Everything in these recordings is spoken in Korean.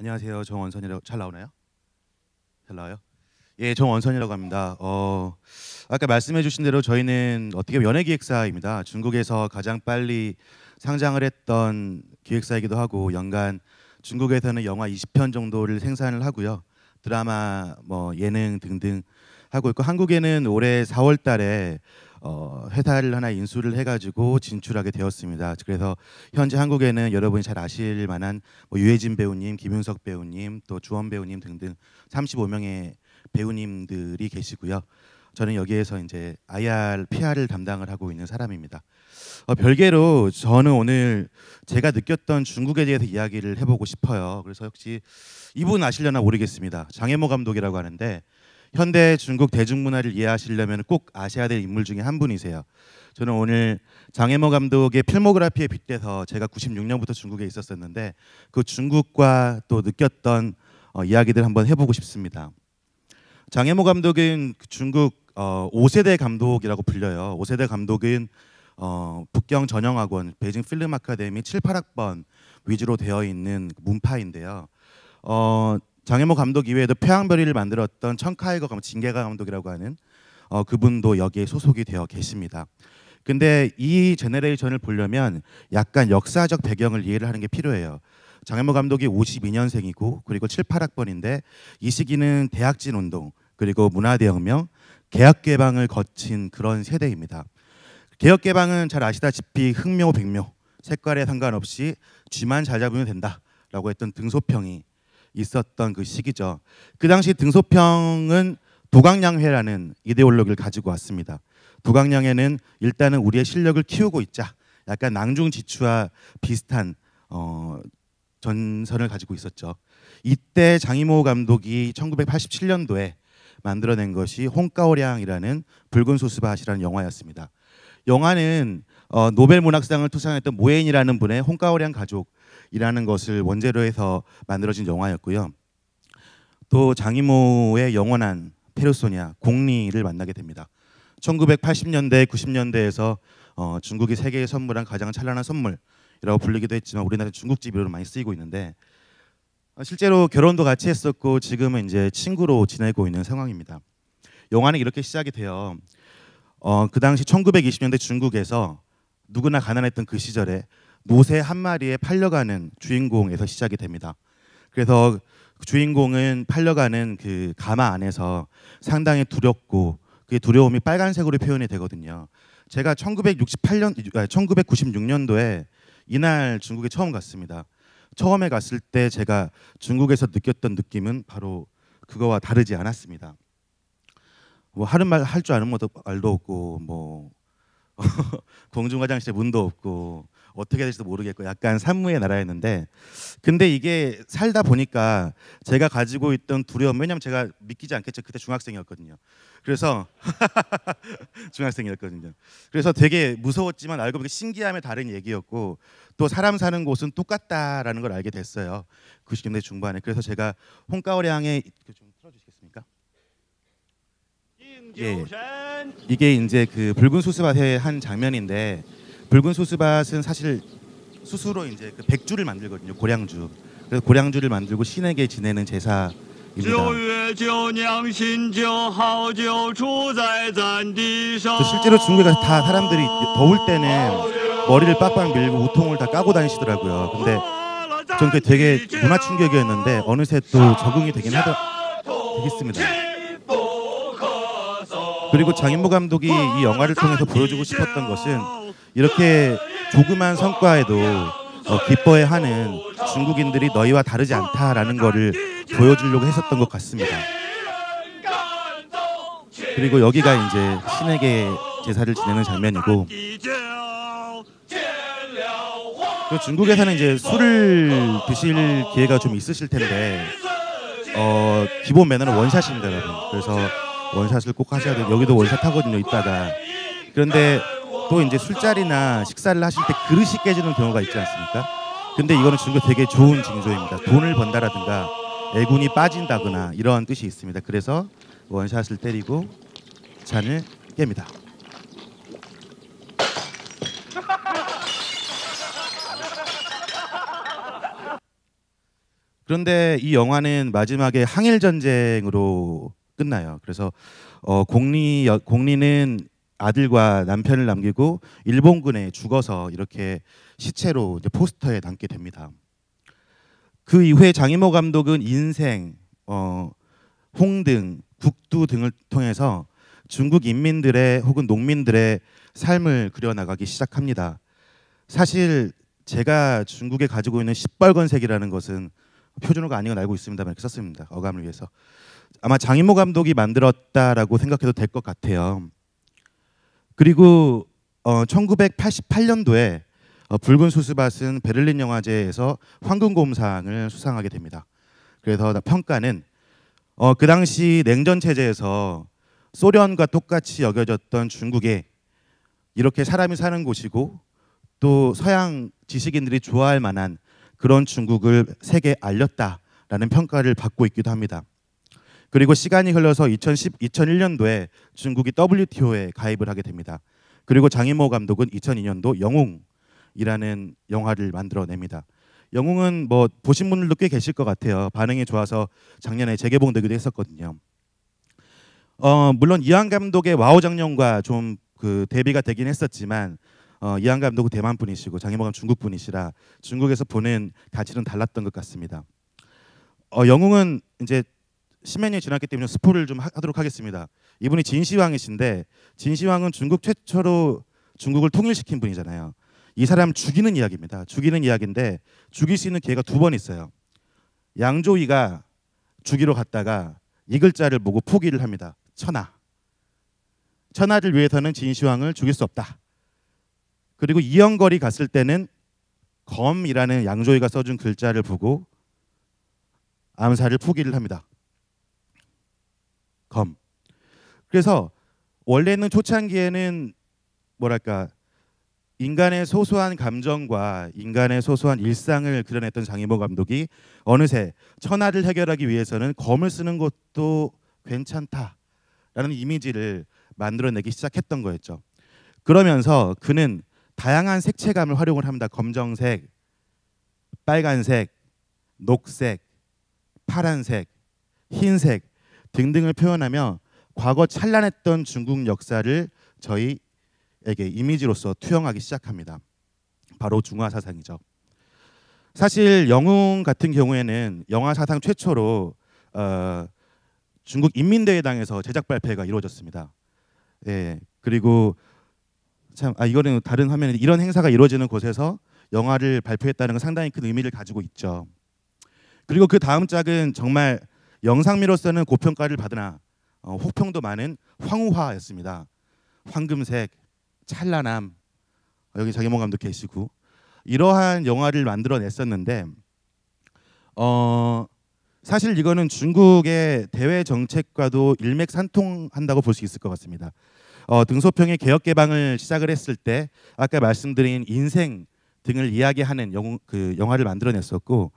안녕하세요. 정원선이라고 잘 나오나요? 잘 나와요? 예, 정원선이라고 합니다. 어, 아까 말씀해 주신 대로 저희는 어떻게 연예 기획사입니다. 중국에서 가장 빨리 상장을 했던 기획사이기도 하고 연간 중국에서는 영화 20편 정도를 생산을 하고요. 드라마 뭐 예능 등등 하고 있고 한국에는 올해 4월 달에 어, 회사를 하나 인수를 해가지고 진출하게 되었습니다. 그래서 현재 한국에는 여러분이 잘 아실 만한 뭐 유해진 배우님, 김윤석 배우님, 또 주원 배우님 등등 35명의 배우님들이 계시고요. 저는 여기에서 이제 IR, PR을 담당을 하고 있는 사람입니다. 어, 별개로 저는 오늘 제가 느꼈던 중국에 대해서 이야기를 해보고 싶어요. 그래서 역시 이분 아시려나 모르겠습니다. 장혜모 감독이라고 하는데 현대 중국 대중문화를 이해하시려면 꼭 아셔야 될 인물 중에 한 분이세요. 저는 오늘 장혜모 감독의 필모그래피에 빗대서 제가 96년부터 중국에 있었었는데 그 중국과 또 느꼈던 어, 이야기들 한번 해보고 싶습니다. 장혜모 감독은 중국 어, 5세대 감독이라고 불려요. 5세대 감독은 어, 북경 전형학원 베이징 필름 아카데미 7, 8학번 위주로 되어 있는 문파인데요. 어, 장혜모 감독 이외에도 표양별이를 만들었던 청카이거 감독, 징계가 감독이라고 하는 어, 그분도 여기에 소속이 되어 계십니다. 근데 이 제네레이션을 보려면 약간 역사적 배경을 이해를 하는 게 필요해요. 장혜모 감독이 52년생이고 그리고 7, 8학번인데 이 시기는 대학진 운동 그리고 문화대혁명, 개혁개방을 거친 그런 세대입니다. 개혁개방은 잘 아시다시피 흑묘, 백묘 색깔에 상관없이 쥐만 잘 잡으면 된다라고 했던 등소평이 있었던 그 시기죠. 그 당시 등소평은 도강량회라는 이데올로기를 가지고 왔습니다. 도강량회는 일단은 우리의 실력을 키우고 있자. 약간 낭중지추와 비슷한 어, 전선을 가지고 있었죠. 이때 장이모 감독이 1987년도에 만들어낸 것이 홍가오량이라는 붉은 소스밭이라는 영화였습니다. 영화는 어, 노벨 문학상을 투상했던 모엔이라는 분의 홍가오량 가족 이라는 것을 원제로 해서 만들어진 영화였고요. 또 장이모의 영원한 페르소니 공리를 만나게 됩니다. 1980년대, 90년대에서 어, 중국이 세계에 선물한 가장 찬란한 선물이라고 불리기도 했지만 우리나라 중국집 으로 많이 쓰이고 있는데 어, 실제로 결혼도 같이 했었고 지금은 이제 친구로 지내고 있는 상황입니다. 영화는 이렇게 시작이 돼요. 어, 그 당시 1920년대 중국에서 누구나 가난했던 그 시절에 모세 한 마리에 팔려가는 주인공에서 시작이 됩니다. 그래서 그 주인공은 팔려가는 그 가마 안에서 상당히 두렵고 그 두려움이 빨간색으로 표현이 되거든요. 제가 1968년 1996년도에 아, 이날 중국에 처음 갔습니다. 처음에 갔을 때 제가 중국에서 느꼈던 느낌은 바로 그거와 다르지 않았습니다. 뭐 하는 말할 줄 아는 것도 알도 없고 뭐 공중 화장실 문도 없고 어떻게 될지도 모르겠고 약간 산무의 나라였는데 근데 이게 살다 보니까 제가 가지고 있던 두려움 왜냐면 제가 믿기지 않겠죠 그때 중학생이었거든요 그래서 중학생이었거든요 그래서 되게 무서웠지만 알고 보니 신기함의 다른 얘기였고 또 사람 사는 곳은 똑같다라는 걸 알게 됐어요 90년대 중반에 그래서 제가 홍가오량의 좀 틀어주시겠습니까? 예, 예. 이게 이제 그 붉은 수수밭의 한 장면인데 붉은 소스밭은 사실 스스로 이제 그 백주를 만들거든요. 고량주. 그래서 고량주를 만들고 신에게 지내는 제사입니다. 실제로 중국에 다 사람들이 더울 때는 머리를 빡빡 밀고 우통을 다 까고 다니시더라고요. 근데 전 그게 되게 문화 충격이었는데 어느새 또 적응이 되긴 하더 되겠습니다. 그리고 장인모 감독이 이 영화를 통해서 보여주고 싶었던 것은 이렇게 조그만 성과에도 어, 기뻐해하는 중국인들이 너희와 다르지 않다라는 것을 보여주려고 했었던 것 같습니다. 그리고 여기가 이제 신에게 제사를 지내는 장면이고 중국에서는 이제 술을 드실 기회가 좀 있으실 텐데 어, 기본 매너는 원샷입니다, 여러분. 그래서 원샷을 꼭 하셔야 돼요. 여기도 원샷 하거든요. 이따가. 그런데 또 이제 술자리나 식사를 하실 때 그릇이 깨지는 경우가 있지 않습니까? 근데 이거는 지금 되게 좋은 징조입니다. 돈을 번다라든가 애군이 빠진다거나 이러한 뜻이 있습니다. 그래서 원샷을 때리고 잔을 깹니다. 그런데 이 영화는 마지막에 항일 전쟁으로 끝나요. 그래서 어, 공리 공리는 아들과 남편을 남기고 일본군에 죽어서 이렇게 시체로 이제 포스터에 남게 됩니다. 그 이후에 장이모 감독은 인생, 어, 홍등, 국두 등을 통해서 중국 인민들의 혹은 농민들의 삶을 그려나가기 시작합니다. 사실 제가 중국에 가지고 있는 시뻘건색이라는 것은 표준어가 아닌 건 알고 있습니다만 이렇게 썼습니다. 어감을 위해서. 아마 장인모 감독이 만들었다라고 생각해도 될 것 같아요. 그리고 어, 1988년도에 어, 붉은 수수밭은 베를린 영화제에서 황금곰상을 수상하게 됩니다. 그래서 평가는 어, 그 당시 냉전 체제에서 소련과 똑같이 여겨졌던 중국에 이렇게 사람이 사는 곳이고 또 서양 지식인들이 좋아할 만한 그런 중국을 세계에 알렸다라는 평가를 받고 있기도 합니다. 그리고 시간이 흘러서 2010, 2001년도에 중국이 WTO에 가입을 하게 됩니다. 그리고 장인모 감독은 2002년도 영웅이라는 영화를 만들어냅니다. 영웅은 뭐 보신 분들도 꽤 계실 것 같아요. 반응이 좋아서 작년에 재개봉되기도 했었거든요. 어, 물론 이한 감독의 와우 장면과 좀 그 대비가 되긴 했었지만 어, 이한 감독은 대만 분이시고 장인모 감독 중국 분이시라 중국에서 보는 가치는 달랐던 것 같습니다. 어, 영웅은 이제 10년이 지났기 때문에 스포를 좀 하도록 하겠습니다. 이분이 진시황이신데 진시황은 중국 최초로 중국을 통일시킨 분이잖아요. 이 사람 죽이는 이야기입니다. 죽이는 이야기인데 죽일 수 있는 기회가 두 번 있어요. 양조위가 죽이러 갔다가 이 글자를 보고 포기를 합니다. 천하. 천하를 위해서는 진시황을 죽일 수 없다. 그리고 이영걸이 갔을 때는 검이라는 양조위가 써준 글자를 보고 암살을 포기를 합니다. c 그래서 원래는 초창기에는 뭐랄까 인간의 소소한 감정과 인간의 소소한 일상을 그려냈던 장이모 감독이 어느새 천하를 해결하기 위해서는 검을 쓰는 것도 괜찮다라는 이미지를 만들어내기 시작했던 거였죠. 그러면서 그는 다양한 색채감을 활용을 합니다. 검정색, 빨간색, 녹색, 파란색, 흰색 등등을 표현하며 과거 찬란했던 중국 역사를 저희에게 이미지로서 투영하기 시작합니다. 바로 중화 사상이죠. 사실 영웅 같은 경우에는 영화 사상 최초로 어, 중국 인민대회당에서 제작 발표가 이루어졌습니다. 예, 그리고 참 아 이거는 다른 화면에 이런 행사가 이루어지는 곳에서 영화를 발표했다는 건 상당히 큰 의미를 가지고 있죠. 그리고 그 다음 작은 정말 영상미로서는 고평가를 받으나 어, 혹평도 많은 황후화였습니다 황금색, 찬란함 여기 장혜몽 감독 계시고 이러한 영화를 만들어냈었는데 어, 사실 이거는 중국의 대외 정책과도 일맥상통한다고 볼 수 있을 것 같습니다. 어, 등소평의 개혁 개방을 시작을 했을 때 아까 말씀드린 인생 등을 이야기하는 영, 그 영화를 만들어냈었고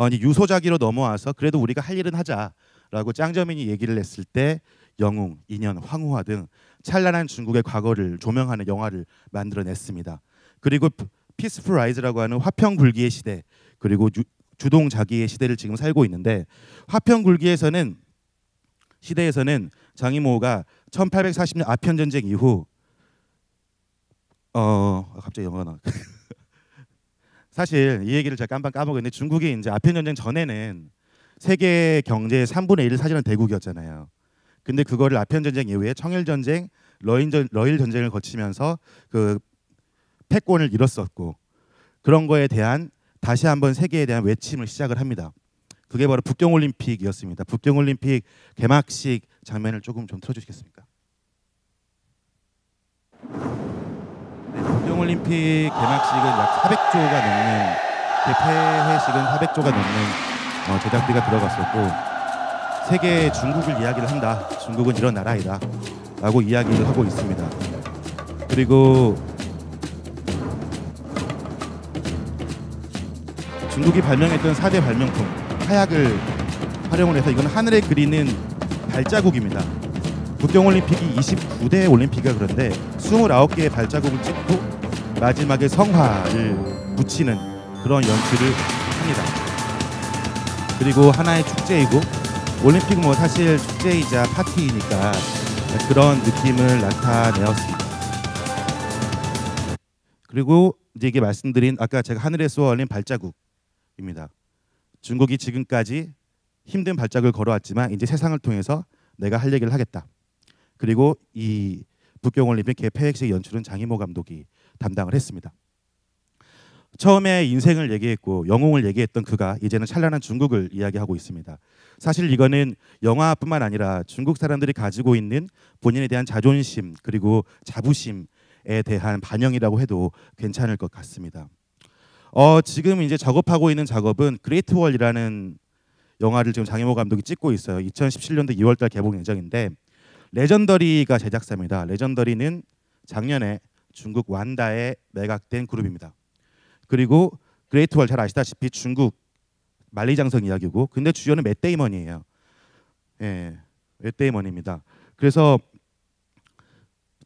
아니 어, 유소자기로 넘어와서 그래도 우리가 할 일은 하자라고 짱저민이 얘기를 했을 때 영웅, 인연, 황후화 등 찬란한 중국의 과거를 조명하는 영화를 만들어냈습니다. 그리고 피스풀 라이즈라고 하는 화평 굴기의 시대 그리고 유, 주동 자기의 시대를 지금 살고 있는데 화평 굴기에서는 시대에서는 장이모가 1840년 아편 전쟁 이후 어 갑자기 영어가 나 사실 이 얘기를 제가 깜빡 까먹었는데 중국이 이제 아편 전쟁 전에는 세계 경제의 3분의 1을 사실은 대국이었잖아요. 근데 그거를 아편 전쟁 이후에 청일 전쟁, 러인 전, 러일 전쟁을 거치면서 그 패권을 잃었었고 그런 거에 대한 다시 한번 세계에 대한 외침을 시작을 합니다. 그게 바로 북경올림픽이었습니다. 북경올림픽 개막식 장면을 조금 좀 틀어주시겠습니까? 평창올림픽 개막식은 약 400조가 넘는 그 폐회식은 400조가 넘는 어, 제작비가 들어갔었고 세계 중국을 이야기를 한다. 중국은 이런 나라이다. 라고 이야기를 하고 있습니다. 그리고 중국이 발명했던 4대 발명품 화약을 활용을 해서 이건 하늘에 그리는 발자국입니다. 북경올림픽이 29대 올림픽이라 그런데 29개의 발자국을 찍고 마지막에 성화를 붙이는 그런 연출을 합니다. 그리고 하나의 축제이고 올림픽뭐 사실 축제이자 파티이니까 그런 느낌을 나타내었습니다. 그리고 이제 이게 말씀드린 아까 제가 하늘에 쏘아 올린 발자국입니다. 중국이 지금까지 힘든 발자국을 걸어왔지만 이제 세상을 통해서 내가 할 얘기를 하겠다. 그리고 이 북경올림픽 개폐획식 연출은 장희모 감독이 담당을 했습니다. 처음에 인생을 얘기했고 영웅을 얘기했던 그가 이제는 찬란한 중국을 이야기하고 있습니다. 사실 이거는 영화뿐만 아니라 중국 사람들이 가지고 있는 본인에 대한 자존심 그리고 자부심에 대한 반영이라고 해도 괜찮을 것 같습니다. 어, 지금 이제 작업하고 있는 작업은 그레이트 월이라는 영화를 지금 장혜모 감독이 찍고 있어요. 2017년도 2월달 개봉 예정인데 레전더리가 제작사입니다. 레전더리는 작년에 중국 완다에 매각된 그룹입니다. 그리고 그레이트월 잘 아시다시피 중국 만리장성 이야기고 근데 주요는 맷데이먼이에요. 예, 맷데이먼입니다. 그래서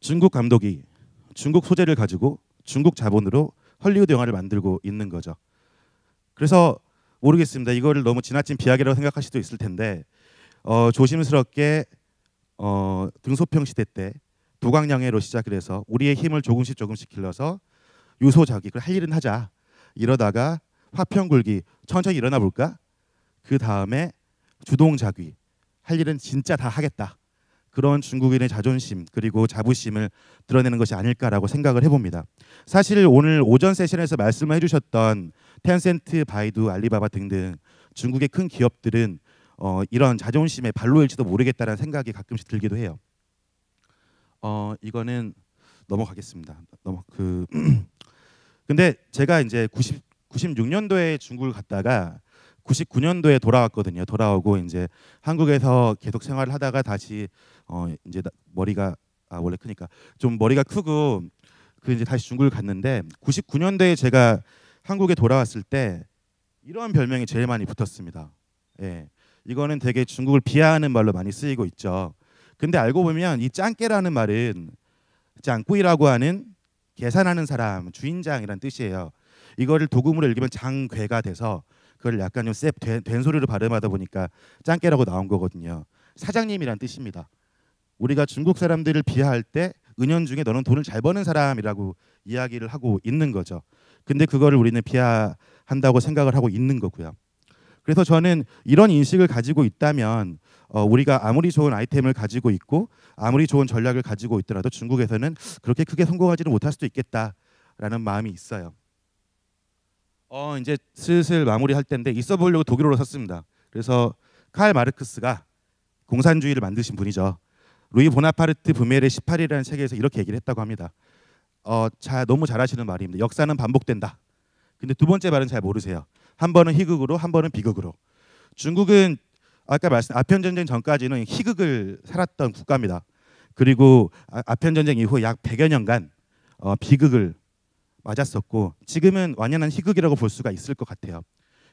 중국 감독이 중국 소재를 가지고 중국 자본으로 헐리우드 영화를 만들고 있는 거죠. 그래서 모르겠습니다. 이거를 너무 지나친 비약이라고 생각할 수도 있을 텐데 어, 조심스럽게 어, 등소평 시대 때 부강양회로 시작을 해서 우리의 힘을 조금씩 조금씩 길러서 유소자기 그할 일은 하자 이러다가 화평굴기 천천히 일어나 볼까 그 다음에 주동자귀 할 일은 진짜 다 하겠다 그런 중국인의 자존심 그리고 자부심을 드러내는 것이 아닐까라고 생각을 해봅니다. 사실 오늘 오전 세션에서 말씀을 해주셨던 텐센트, 바이두, 알리바바 등등 중국의 큰 기업들은 어, 이런 자존심의 발로일지도 모르겠다는 생각이 가끔씩 들기도 해요. 어 이거는 넘어가겠습니다. 넘어 그 근데 제가 이제 90 96년도에 중국을 갔다가 99년도에 돌아왔거든요. 돌아오고 이제 한국에서 계속 생활을 하다가 다시 어 이제 머리가 아 원래 크니까 좀 머리가 크고 그 이제 다시 중국을 갔는데 99년도에 제가 한국에 돌아왔을 때 이런 별명이 제일 많이 붙었습니다. 예. 이거는 되게 중국을 비하하는 말로 많이 쓰이고 있죠. 근데 알고 보면 이 짱깨라는 말은 짱꾸이라고 하는 계산하는 사람, 주인장이란 뜻이에요. 이거를 도금으로 읽으면 장괴가 돼서 그걸 약간 좀셉된 소리로 발음하다 보니까 짱깨라고 나온 거거든요. 사장님이란 뜻입니다. 우리가 중국 사람들을 비하할 때 은연중에 너는 돈을 잘 버는 사람이라고 이야기를 하고 있는 거죠. 근데 그거를 우리는 비하한다고 생각을 하고 있는 거고요. 그래서 저는 이런 인식을 가지고 있다면 어, 우리가 아무리 좋은 아이템을 가지고 있고 아무리 좋은 전략을 가지고 있더라도 중국에서는 그렇게 크게 성공하지는 못할 수도 있겠다라는 마음이 있어요. 어 이제 슬슬 마무리할 텐데 있어 보려고 독일어로 썼습니다. 그래서 칼 마르크스가 공산주의를 만드신 분이죠. 루이 보나파르트 부멜의 18이라는 책에서 이렇게 얘기를 했다고 합니다. 어, 자, 너무 잘하시는 말입니다. 역사는 반복된다. 근데 두 번째 말은 잘 모르세요. 한 번은 희극으로, 한 번은 비극으로. 중국은 아까 말씀 아편 전쟁 전까지는 희극을 살았던 국가입니다. 그리고 아, 아편 전쟁 이후 약 100여 년간 어, 비극을 맞았었고 지금은 완연한 희극이라고 볼 수가 있을 것 같아요.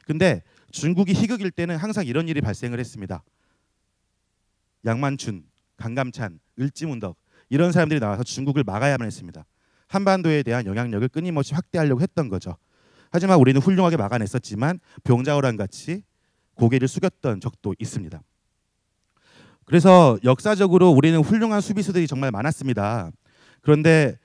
근데 중국이 희극일 때는 항상 이런 일이 발생을 했습니다. 양만춘, 강감찬, 을지문덕 이런 사람들이 나와서 중국을 막아야만 했습니다. 한반도에 대한 영향력을 끊임없이 확대하려고 했던 거죠. 하지만 우리는 훌륭하게 막아냈었지만 병자호란 같이 고개를 숙였던 적도 있습니다. 그래서 역사적으로 우리는 훌륭한 수비수들이 정말 많았습니다. 그런데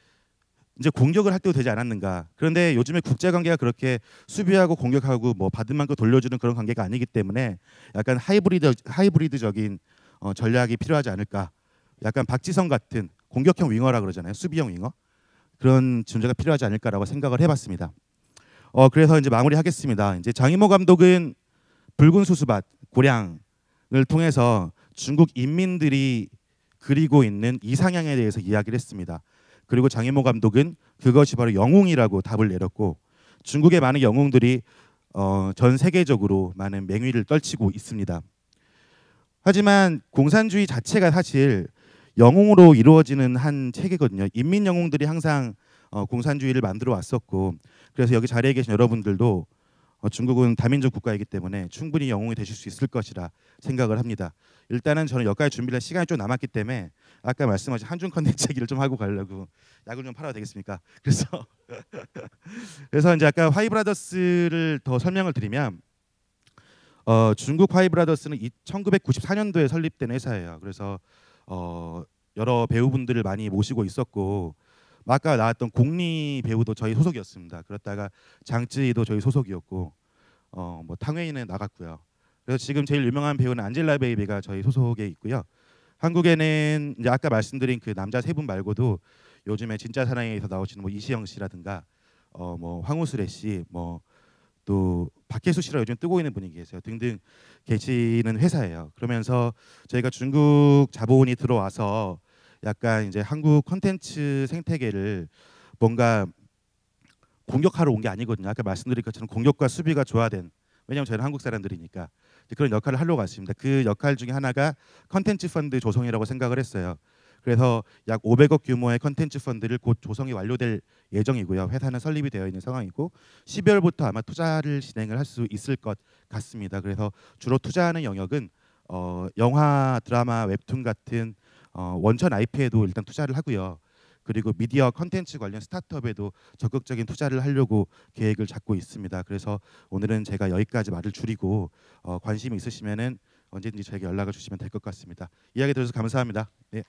이제 공격을 할 때도 되지 않았는가. 그런데 요즘에 국제 관계가 그렇게 수비하고 공격하고 뭐 받은 만큼 돌려주는 그런 관계가 아니기 때문에 약간 하이브리드 하이브리드적인 어, 전략이 필요하지 않을까. 약간 박지성 같은 공격형 윙어라 그러잖아요. 수비형 윙어 그런 존재가 필요하지 않을까라고 생각을 해봤습니다. 어 그래서 이제 마무리하겠습니다. 이제 장희모 감독은 붉은 수수밭 고량을 통해서 중국 인민들이 그리고 있는 이상향에 대해서 이야기를 했습니다. 그리고 장인모 감독은 그것이 바로 영웅이라고 답을 내렸고 중국의 많은 영웅들이 어, 전 세계적으로 많은 맹위를 떨치고 있습니다. 하지만 공산주의 자체가 사실 영웅으로 이루어지는 한 체계거든요. 인민 영웅들이 항상 어, 공산주의를 만들어 왔었고 그래서 여기 자리에 계신 여러분들도 어, 중국은 다민족 국가이기 때문에 충분히 영웅이 되실 수 있을 것이라 생각을 합니다. 일단은 저는 여기까지 준비할 시간이 좀 남았기 때문에 아까 말씀하신 한중 컨텐츠 얘기를 좀 하고 가려고 약을 좀 팔아도 되겠습니까? 그래서 그래서 이제 아까 화이브라더스를 더 설명을 드리면 어, 중국 화이브라더스는 1994년도에 설립된 회사예요. 그래서 어, 여러 배우분들을 많이 모시고 있었고 아까 나왔던 공리 배우도 저희 소속이었습니다. 그렇다가 장쯔이도 저희 소속이었고 어뭐 탕웨이는 나갔고요. 그래서 지금 제일 유명한 배우는 안젤라 베이비가 저희 소속에 있고요. 한국에는 이제 아까 말씀드린 그 남자 세 분 말고도 요즘에 진짜 사랑에서 나오시는 뭐 이시영 씨라든가 어 뭐황우수래 씨, 뭐 또 박혜수 씨라 요즘 뜨고 있는 분이 계세요. 등등 계시는 회사예요. 그러면서 저희가 중국 자본이 들어와서 약간 이제 한국 컨텐츠 생태계를 뭔가 공격하러 온 게 아니거든요. 아까 말씀드린 것처럼 공격과 수비가 조화된 왜냐하면 저희는 한국 사람들이니까 그런 역할을 하려고 왔습니다. 그 역할 중에 하나가 컨텐츠 펀드 조성이라고 생각을 했어요. 그래서 약 500억 규모의 컨텐츠 펀드를 곧 조성이 완료될 예정이고요. 회사는 설립이 되어 있는 상황이고 12월부터 아마 투자를 진행을 할 수 있을 것 같습니다. 그래서 주로 투자하는 영역은 어, 영화, 드라마, 웹툰 같은 어, 원천 IP에도 일단 투자를 하고요. 그리고 미디어 컨텐츠 관련 스타트업에도 적극적인 투자를 하려고 계획을 잡고 있습니다. 그래서 오늘은 제가 여기까지 말을 줄이고 어, 관심이 있으시면 언제든지 저에게 연락을 주시면 될 것 같습니다. 이야기 들어서 감사합니다. 네.